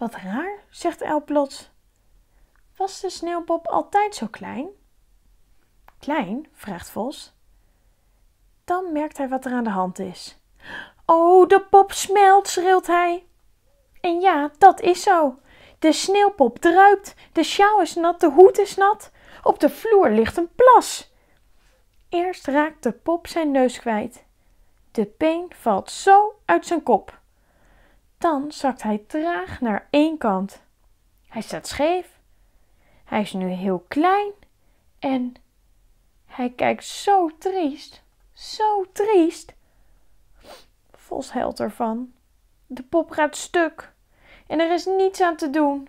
Wat raar, zegt El plots. Was de sneeuwpop altijd zo klein? Klein? vraagt Vos. Dan merkt hij wat er aan de hand is. Oh, de pop smelt, schreeuwt hij. En ja, dat is zo. De sneeuwpop druipt, de sjaal is nat, de hoed is nat. Op de vloer ligt een plas. Eerst raakt de pop zijn neus kwijt. De peen valt zo uit zijn kop. Dan zakt hij traag naar één kant. Hij staat scheef. Hij is nu heel klein en hij kijkt zo triest, zo triest. Vos huilt ervan. De pop gaat stuk en er is niets aan te doen.